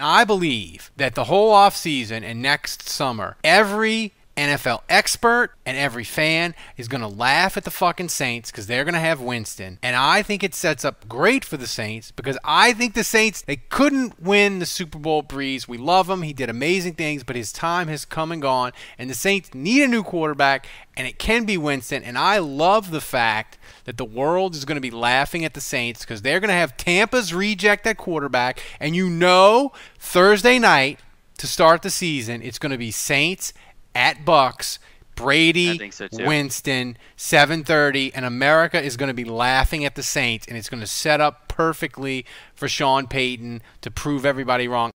Now, I believe that the whole off season and next summer, every NFL expert and every fan is going to laugh at the fucking Saints because they're going to have Winston. And I think it sets up great for the Saints because I think the Saints, they couldn't win the Super Bowl Breeze. We love him. He did amazing things, but his time has come and gone. And the Saints need a new quarterback, and it can be Winston. And I love the fact that the world is going to be laughing at the Saints because they're going to have Tampa's reject that quarterback. And you know, Thursday night to start the season, it's going to be Saints at Bucks. Brady, so Winston, 7:30, and America is going to be laughing at the Saints, and it's going to set up perfectly for Sean Payton to prove everybody wrong.